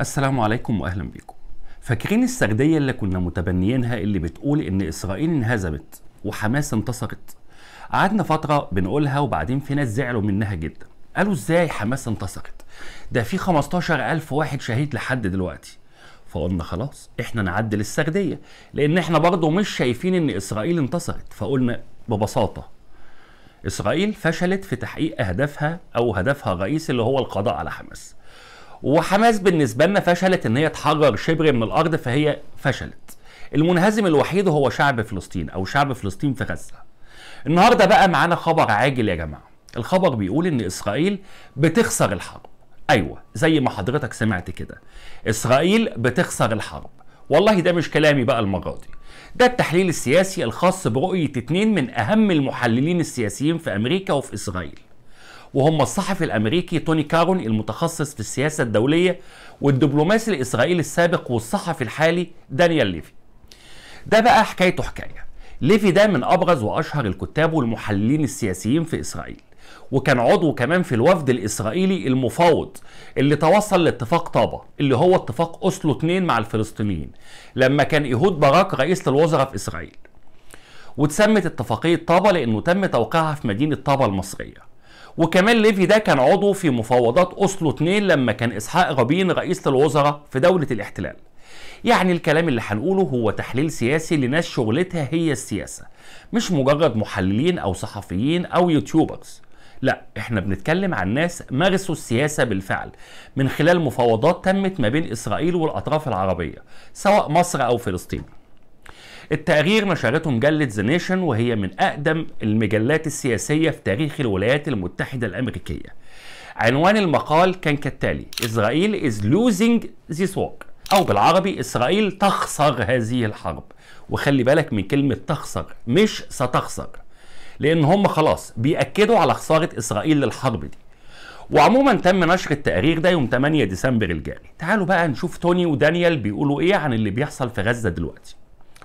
السلام عليكم واهلا بيكم فاكرين السرديه اللي كنا متبنيينها اللي بتقول ان اسرائيل انهزمت وحماس انتصرت قعدنا فتره بنقولها وبعدين في ناس زعلوا منها جدا قالوا ازاي حماس انتصرت ده في 15000 واحد شهيد لحد دلوقتي فقلنا خلاص احنا نعدل السرديه لان احنا برضه مش شايفين ان اسرائيل انتصرت فقلنا ببساطه اسرائيل فشلت في تحقيق اهدافها او هدفها الرئيسي اللي هو القضاء على حماس وحماس بالنسبه لنا فشلت ان هي تحرر شبر من الارض فهي فشلت المنهزم الوحيد هو شعب فلسطين او شعب فلسطين في غزه النهارده بقى معانا خبر عاجل يا جماعه الخبر بيقول ان اسرائيل بتخسر الحرب ايوه زي ما حضرتك سمعت كده اسرائيل بتخسر الحرب والله ده مش كلامي بقى المره دي ده التحليل السياسي الخاص برؤيه اتنين من اهم المحللين السياسيين في امريكا وفي اسرائيل وهم الصحفي الامريكي توني كارون المتخصص في السياسه الدوليه والدبلوماسي الاسرائيلي السابق والصحفي الحالي دانيال ليفي. ده بقى حكايته حكايه. ليفي ده من ابرز واشهر الكتاب والمحللين السياسيين في اسرائيل. وكان عضو كمان في الوفد الاسرائيلي المفاوض اللي توصل لاتفاق طابا اللي هو اتفاق اوسلو 2 مع الفلسطينيين لما كان ايهود باراك رئيس للوزراء في اسرائيل. واتسمت اتفاقية طابا لأنه تم توقيعها في مدينة طابا المصرية وكمان ليفي ده كان عضو في مفاوضات أوسلو 2 لما كان إسحاق رابين رئيس الوزراء في دولة الاحتلال يعني الكلام اللي هنقوله هو تحليل سياسي لناس شغلتها هي السياسة مش مجرد محللين أو صحفيين أو يوتيوبرز لا احنا بنتكلم عن ناس مارسوا السياسة بالفعل من خلال مفاوضات تمت ما بين إسرائيل والأطراف العربية سواء مصر أو فلسطين التقرير نشرته مجلة ذا نيشن وهي من أقدم المجلات السياسية في تاريخ الولايات المتحدة الأمريكية عنوان المقال كان كالتالي إسرائيل is losing this war أو بالعربي إسرائيل تخسر هذه الحرب وخلي بالك من كلمة تخسر مش ستخسر لأن هم خلاص بيأكدوا على خسارة إسرائيل للحرب دي وعموما تم نشر التقرير ده يوم 8 ديسمبر الجاري تعالوا بقى نشوف توني ودانيال بيقولوا ايه عن اللي بيحصل في غزة دلوقتي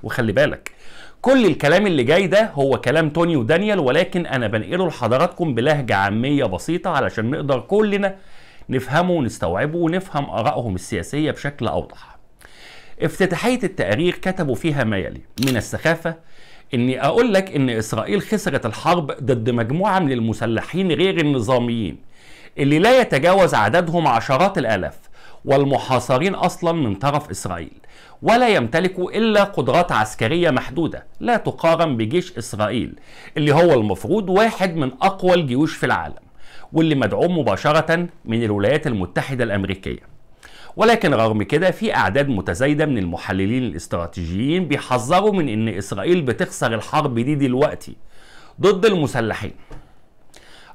وخلي بالك كل الكلام اللي جاي ده هو كلام توني ودانيال ولكن انا بنقله لحضراتكم بلهجه عاميه بسيطه علشان نقدر كلنا نفهمه ونستوعبه ونفهم ارائهم السياسيه بشكل اوضح. افتتاحيه التقارير كتبوا فيها ما يلي من السخافه اني اقول لك ان اسرائيل خسرت الحرب ضد مجموعه من المسلحين غير النظاميين اللي لا يتجاوز عددهم عشرات الالاف والمحاصرين أصلا من طرف إسرائيل ولا يمتلكوا إلا قدرات عسكرية محدودة لا تقارن بجيش إسرائيل اللي هو المفروض واحد من أقوى الجيوش في العالم واللي مدعوم مباشرة من الولايات المتحدة الأمريكية ولكن رغم كده في أعداد متزايدة من المحللين الاستراتيجيين بيحذروا من إن إسرائيل بتخسر الحرب دي دلوقتي ضد المسلحين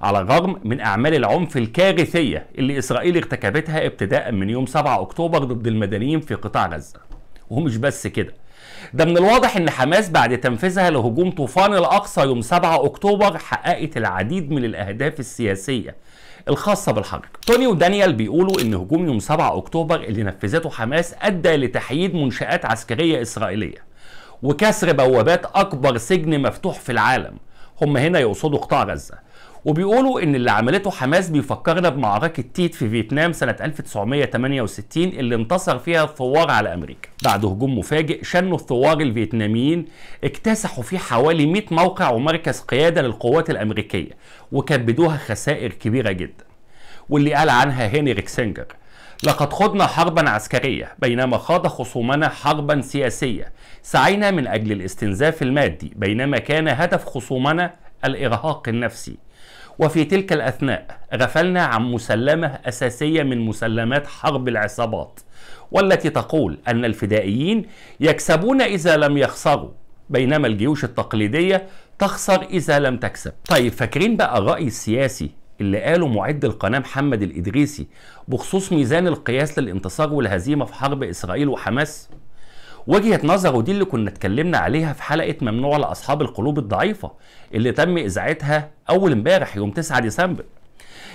على الرغم من أعمال العنف الكارثية اللي إسرائيل ارتكبتها ابتداء من يوم 7 أكتوبر ضد المدنيين في قطاع غزة ومش بس كده ده من الواضح ان حماس بعد تنفيذها لهجوم طوفان الاقصى يوم 7 اكتوبر حققت العديد من الاهداف السياسيه الخاصة بالحرب توني ودانيال بيقولوا ان هجوم يوم 7 اكتوبر اللي نفذته حماس ادى لتحييد منشآت عسكرية اسرائيلية وكسر بوابات اكبر سجن مفتوح في العالم هم هنا يقصدوا قطاع غزة وبيقولوا ان اللي عملته حماس بيفكرنا بمعركه تيت في فيتنام سنه 1968 اللي انتصر فيها الثوار على امريكا بعد هجوم مفاجئ شنوا الثوار الفيتناميين اكتسحوا فيه حوالي 100 موقع ومركز قياده للقوات الامريكيه وكبدوها خسائر كبيره جدا واللي قال عنها هنري كسنجر لقد خضنا حربا عسكرية بينما خاض خصومنا حربا سياسية سعينا من أجل الاستنزاف المادي بينما كان هدف خصومنا الإرهاق النفسي وفي تلك الأثناء غفلنا عن مسلمة أساسية من مسلمات حرب العصابات والتي تقول أن الفدائيين يكسبون إذا لم يخسروا بينما الجيوش التقليدية تخسر إذا لم تكسب طيب فاكرين بقى الرأي السياسي اللي قاله معد القناة محمد الإدريسي بخصوص ميزان القياس للانتصار والهزيمة في حرب إسرائيل وحماس وجهه نظر ودي اللي كنا اتكلمنا عليها في حلقه ممنوع لاصحاب القلوب الضعيفه اللي تم اذاعتها اول امبارح يوم 9 ديسمبر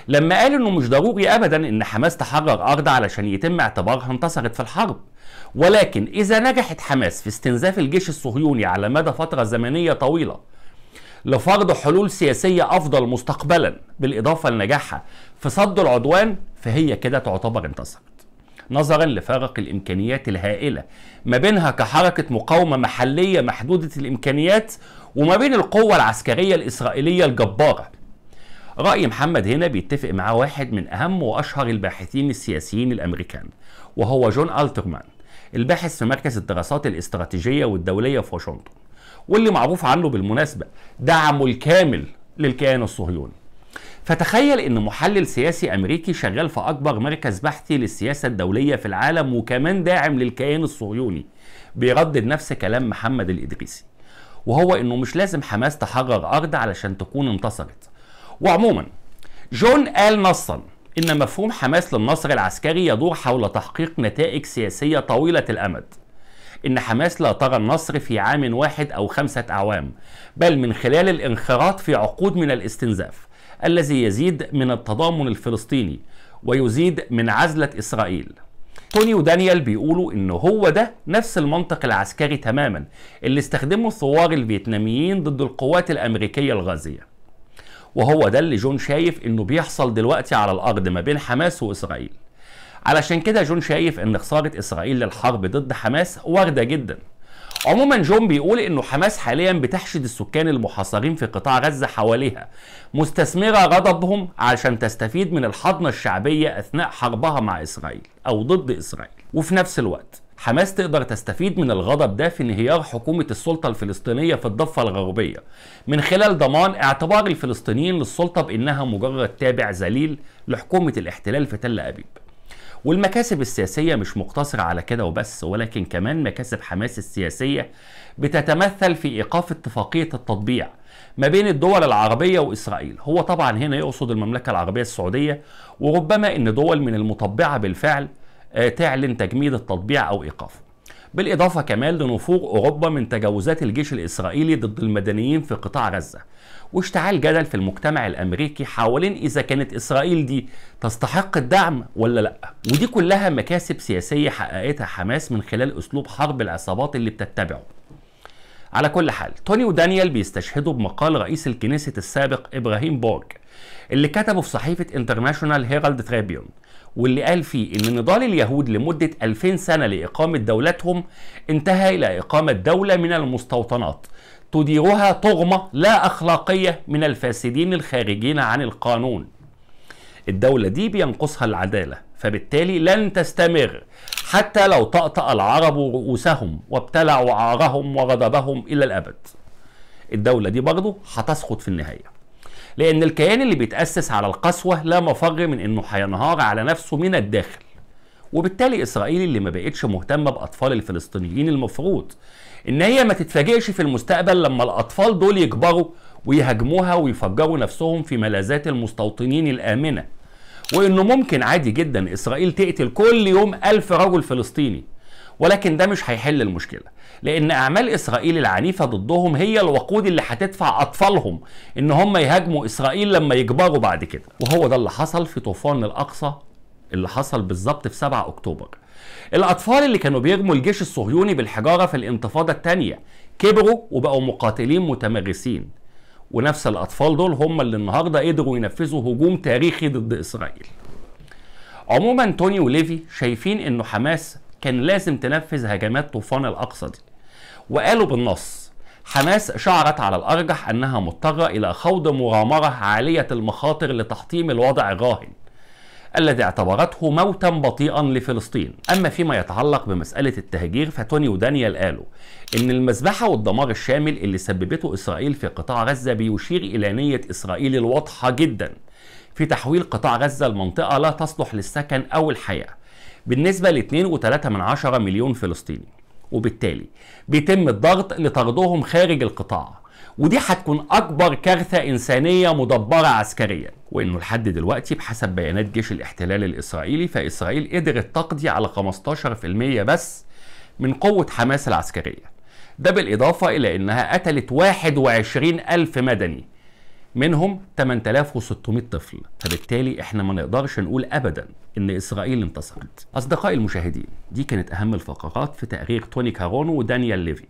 لما قال انه مش ضروري ابدا ان حماس تحرر ارض علشان يتم اعتبارها انتصرت في الحرب ولكن اذا نجحت حماس في استنزاف الجيش الصهيوني على مدى فتره زمنيه طويله لفرض حلول سياسيه افضل مستقبلا بالاضافه لنجاحها في صد العدوان فهي كده تعتبر انتصرت نظرا لفارق الامكانيات الهائله ما بينها كحركه مقاومه محليه محدوده الامكانيات وما بين القوه العسكريه الاسرائيليه الجباره رأي محمد هنا بيتفق معاه واحد من أهم وأشهر الباحثين السياسيين الأمريكان وهو جون ألترمان الباحث في مركز الدراسات الاستراتيجية والدولية في واشنطن واللي معروف عنه بالمناسبة دعمه الكامل للكيان الصهيوني فتخيل ان محلل سياسي امريكي شغال في اكبر مركز بحثي للسياسه الدوليه في العالم وكمان داعم للكيان الصهيوني بيردد نفس كلام محمد الادريسي وهو انه مش لازم حماس تحرر ارض علشان تكون انتصرت وعموما جون قال نصا ان مفهوم حماس للنصر العسكري يدور حول تحقيق نتائج سياسيه طويله الامد إن حماس لا ترى النصر في عام واحد أو خمسة أعوام بل من خلال الانخراط في عقود من الاستنزاف الذي يزيد من التضامن الفلسطيني ويزيد من عزلة إسرائيل توني ودانيال بيقولوا ان هو ده نفس المنطق العسكري تماما اللي استخدمه الثوار الفيتناميين ضد القوات الامريكيه الغازيه وهو ده اللي جون شايف انه بيحصل دلوقتي على الارض ما بين حماس واسرائيل علشان كده جون شايف ان خساره اسرائيل للحرب ضد حماس وارده جدا عموما جون بيقول انه حماس حاليا بتحشد السكان المحاصرين في قطاع غزه حواليها مستثمره غضبهم عشان تستفيد من الحضنه الشعبيه اثناء حربها مع اسرائيل او ضد اسرائيل وفي نفس الوقت حماس تقدر تستفيد من الغضب ده في انهيار حكومة السلطة الفلسطينية في الضفة الغربية من خلال ضمان اعتبار الفلسطينيين للسلطة بأنها مجرد تابع ذليل لحكومة الاحتلال في تل أبيب والمكاسب السياسية مش مقتصرة على كده وبس ولكن كمان مكاسب حماس السياسية بتتمثل في إيقاف اتفاقية التطبيع ما بين الدول العربية وإسرائيل هو طبعا هنا يقصد المملكة العربية السعودية وربما أن دول من المطبعة بالفعل آه، تعلن تجميد التطبيع أو إيقافه بالإضافة كمان لنفور أوروبا من تجاوزات الجيش الإسرائيلي ضد المدنيين في قطاع غزة واشتعال جدل في المجتمع الأمريكي حوالين إذا كانت إسرائيل دي تستحق الدعم ولا لأ ودي كلها مكاسب سياسية حققتها حماس من خلال أسلوب حرب العصابات اللي بتتبعه على كل حال توني ودانيال بيستشهدوا بمقال رئيس الكنيسة السابق إبراهيم بورج اللي كتبه في صحيفه انترناشونال هيرالد تريبيون واللي قال فيه ان نضال اليهود لمده 2000 سنه لاقامه دولتهم انتهى الى اقامه دوله من المستوطنات تديرها طغمه لا اخلاقيه من الفاسدين الخارجين عن القانون. الدوله دي بينقصها العداله فبالتالي لن تستمر حتى لو طأطأ العرب رؤوسهم وابتلعوا عارهم وغضبهم الى الابد. الدوله دي برضه هتسقط في النهايه. لأن الكيان اللي بيتأسس على القسوة لا مفر من إنه هينهار على نفسه من الداخل وبالتالي إسرائيل اللي ما بقتش مهتمة بأطفال الفلسطينيين المفروض إن هي ما تتفاجئش في المستقبل لما الأطفال دول يكبروا ويهاجموها ويفجروا نفسهم في ملاذات المستوطنين الآمنة وإنه ممكن عادي جدا إسرائيل تقتل كل يوم ألف رجل فلسطيني ولكن ده مش هيحل المشكله لان اعمال اسرائيل العنيفه ضدهم هي الوقود اللي هتدفع اطفالهم ان هم يهاجموا اسرائيل لما يكبروا بعد كده وهو ده اللي حصل في طوفان الاقصى اللي حصل بالظبط في 7 اكتوبر الاطفال اللي كانوا بيرموا الجيش الصهيوني بالحجاره في الانتفاضه الثانيه كبروا وبقوا مقاتلين متمرسين ونفس الاطفال دول هم اللي النهارده قدروا ينفذوا هجوم تاريخي ضد اسرائيل عموما توني وليفي شايفين انه حماس كان لازم تنفذ هجمات طوفان الأقصى دي وقالوا بالنص حماس شعرت على الأرجح أنها مضطرة إلى خوض مغامرة عالية المخاطر لتحطيم الوضع الراهن الذي اعتبرته موتا بطيئا لفلسطين أما فيما يتعلق بمسألة التهجير فتوني ودانيال قالوا إن المذبحة والدمار الشامل اللي سببته إسرائيل في قطاع غزة بيشير إلى نية إسرائيل الواضحة جدا في تحويل قطاع غزة لمنطقة لا تصلح للسكن أو الحياة بالنسبة ل 2.3 مليون فلسطيني وبالتالي بيتم الضغط لطردهم خارج القطاع ودي هتكون أكبر كارثة إنسانية مدبرة عسكريا وإنه لحد دلوقتي بحسب بيانات جيش الاحتلال الإسرائيلي فإسرائيل قدرت تقضي على 15% بس من قوة حماس العسكرية ده بالإضافة إلى أنها قتلت 21 ألف مدني منهم 8600 طفل فبالتالي احنا ما نقدرش نقول ابدا ان اسرائيل انتصرت اصدقائي المشاهدين دي كانت اهم الفقرات في تقرير توني كارونو ودانيال ليفي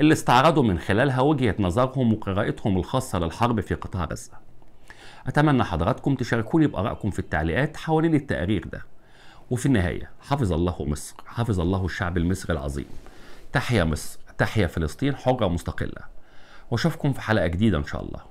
اللي استعرضوا من خلالها وجهه نظرهم وقراءتهم الخاصه للحرب في قطاع غزه اتمنى حضراتكم تشاركوني بارائكم في التعليقات حوالين التقرير ده وفي النهايه حفظ الله مصر حفظ الله الشعب المصري العظيم تحيا مصر تحيا فلسطين حره مستقله واشوفكم في حلقه جديده ان شاء الله